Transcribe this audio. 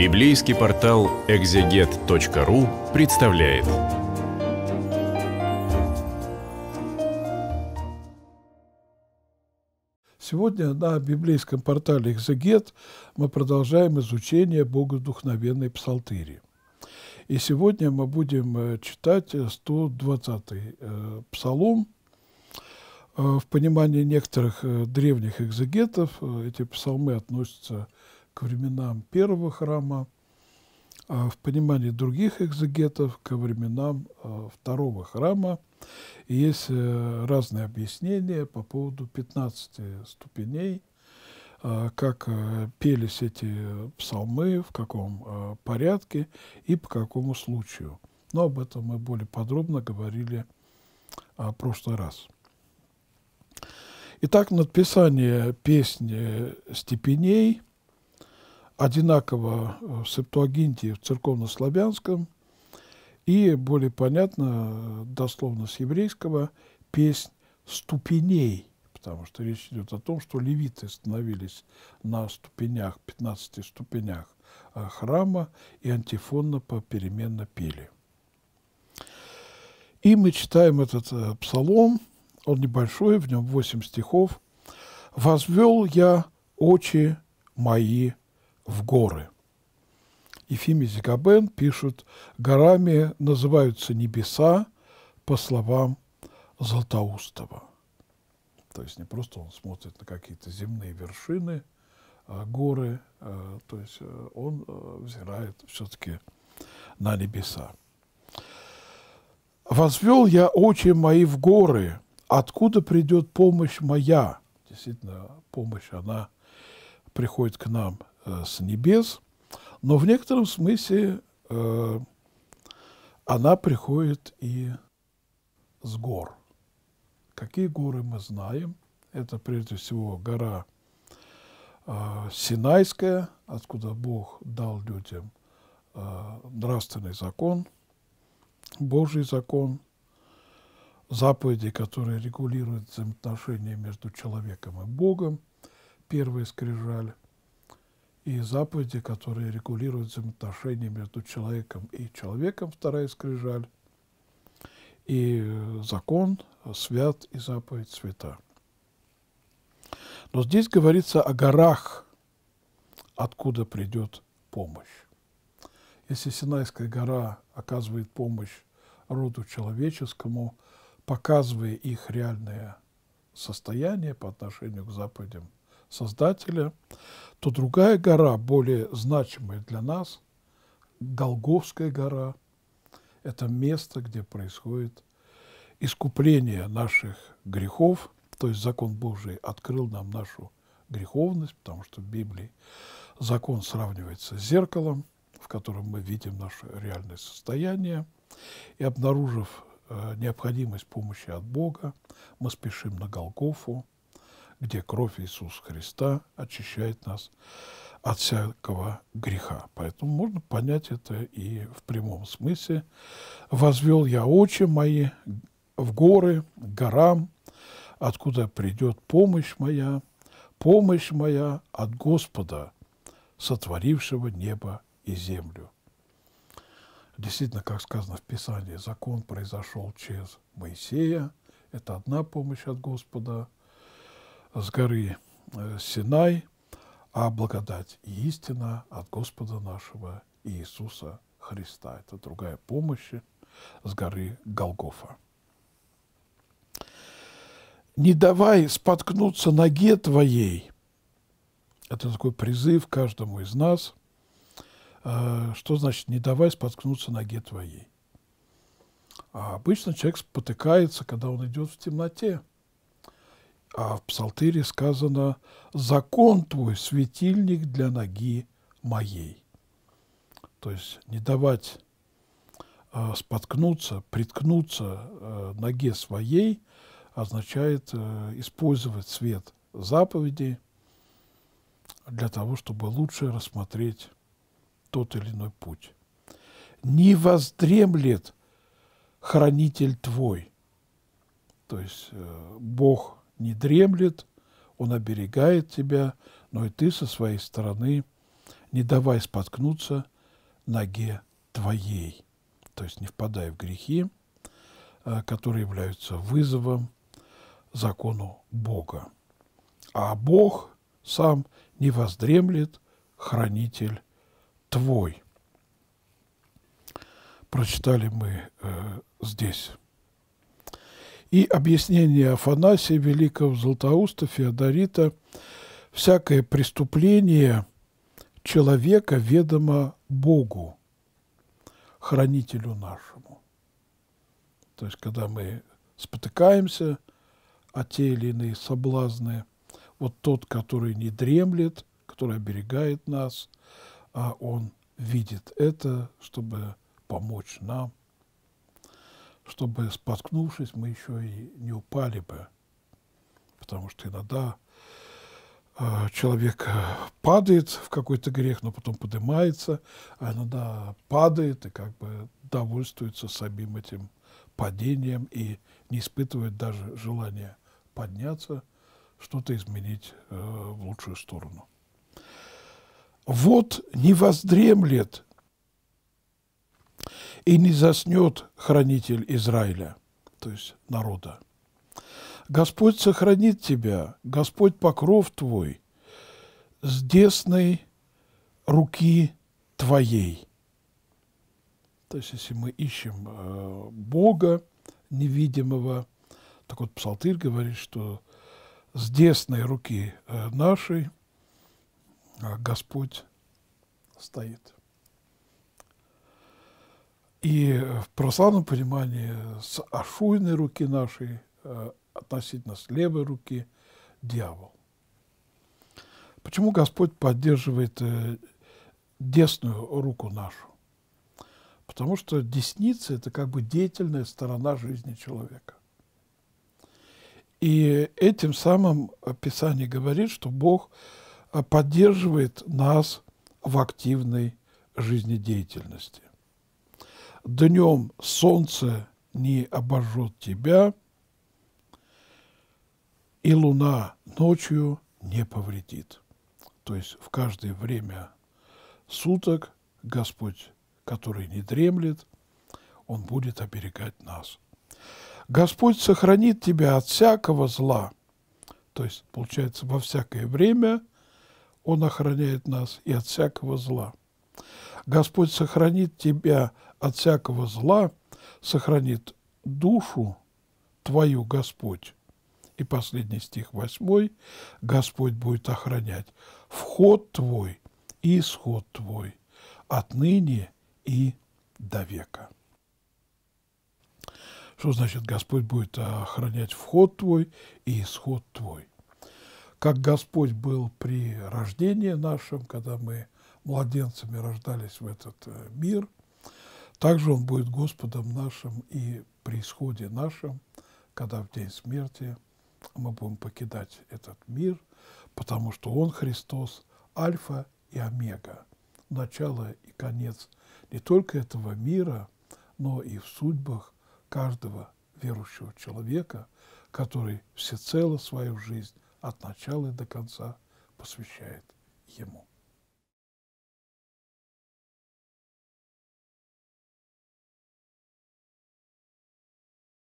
Библейский портал экзегет.ру представляет. Сегодня на библейском портале «Экзегет» мы продолжаем изучение богодухновенной псалтыри. И сегодня мы будем э, читать 120-й э, псалом. Э, в понимании некоторых древних экзегетов эти псалмы относятся к к временам первого храма, а в понимании других экзегетов ко временам э, второго храма. И есть э, разные объяснения по поводу 15 ступеней, э, как пелись эти псалмы, в каком порядке и по какому случаю. Но об этом мы более подробно говорили в прошлый раз. Итак, надписание песни степеней – одинаково э, в Септуагинте в церковно-славянском, и более понятно, э, дословно с еврейского, песнь ступеней, потому что речь идет о том, что левиты становились на ступенях, 15 ступенях э, храма и антифонно попеременно пели. И мы читаем этот псалом, он небольшой, в нем 8 стихов. «Возвел я очи мои в горы. Ефим Зигабен пишет, горами называются небеса, по словам Златоустова. То есть не просто он смотрит на какие-то земные вершины, а горы, а, то есть э, он э, взирает все-таки на небеса. «Возвел я очи мои в горы, откуда придет помощь моя?» Действительно, помощь, она приходит к нам Э, с небес, но в некотором смысле э, она приходит и с гор. Какие горы мы знаем? Это прежде всего гора э, Синайская, откуда Бог дал людям нравственный закон, Божий закон, заповеди, которые регулируют взаимоотношения между человеком и Богом, первая скрижаль, и заповеди, которые регулируют взаимоотношения между человеком и человеком, вторая скрижаль, и э, закон свят и заповедь свята. Но здесь говорится о горах, откуда придет помощь. Если Синайская гора оказывает помощь роду человеческому, показывая их реальное состояние по отношению к заповедям – Создателя, то другая гора, более значимая для нас, Голговская гора, это место, где происходит искупление наших грехов, то есть закон Божий открыл нам нашу греховность, потому что в Библии закон сравнивается с зеркалом, в котором мы видим наше реальное состояние, и обнаружив э, необходимость помощи от Бога, мы спешим на Голгофу, где кровь Иисуса Христа очищает нас от всякого греха. Поэтому можно понять это и в прямом смысле. «Возвел я очи мои в горы, горам, откуда придет помощь моя, помощь моя от Господа, сотворившего небо и землю». Действительно, как сказано в Писании, закон произошел через Моисея. Это одна помощь от Господа – с горы э, Синай, а благодать и истина от Господа нашего Иисуса Христа. Это другая помощь с горы Голгофа. «Не давай споткнуться ноге твоей». Это такой призыв каждому из нас. Э, что значит «не давай споткнуться ноге твоей»? А обычно человек спотыкается, когда он идет в темноте – а в Псалтире сказано «закон твой – светильник для ноги моей». То есть не давать э, споткнуться, приткнуться э, ноге своей означает э, использовать свет заповеди для того, чтобы лучше рассмотреть тот или иной путь. «Не воздремлет хранитель твой», то есть э, Бог – не дремлет, он оберегает тебя, но и ты со своей стороны не давай споткнуться ноге твоей. То есть не впадай в грехи, э, которые являются вызовом закону Бога. А Бог сам не воздремлет, хранитель твой. Прочитали мы э, здесь и объяснение Афанасия Великого Златоуста Феодорита «Всякое преступление человека ведомо Богу, хранителю нашему». То есть, когда мы спотыкаемся о те или иные соблазны, вот тот, который не дремлет, который оберегает нас, а он видит это, чтобы помочь нам чтобы, споткнувшись, мы еще и не упали бы. Потому что иногда э, человек э, падает в какой-то грех, но потом поднимается, а иногда падает и как бы довольствуется самим этим падением и не испытывает даже желания подняться, что-то изменить э, в лучшую сторону. Вот не воздремлет и не заснет хранитель Израиля, то есть народа. Господь сохранит тебя, Господь покров твой, с десной руки твоей. То есть, если мы ищем э, Бога невидимого, так вот Псалтырь говорит, что с десной руки э, нашей а Господь стоит. И э, в православном понимании с ашуйной руки нашей э, относительно с левой руки дьявол. Почему Господь поддерживает э, десную руку нашу? Потому что десница – это как бы деятельная сторона жизни человека. И этим самым Писание говорит, что Бог поддерживает нас в активной жизнедеятельности днем солнце не обожжет тебя, и луна ночью не повредит. То есть в каждое время суток Господь, который не дремлет, Он будет оберегать нас. Господь сохранит тебя от всякого зла. То есть, получается, во всякое время Он охраняет нас и от всякого зла. Господь сохранит тебя от всякого зла, сохранит душу твою Господь. И последний стих, восьмой, Господь будет охранять вход твой и исход твой отныне и до века. Что значит Господь будет охранять вход твой и исход твой? Как Господь был при рождении нашем, когда мы младенцами рождались в этот э, мир. Также Он будет Господом нашим и при исходе нашем, когда в день смерти мы будем покидать этот мир, потому что Он, Христос, Альфа и Омега, начало и конец не только этого мира, но и в судьбах каждого верующего человека, который всецело свою жизнь от начала и до конца посвящает Ему.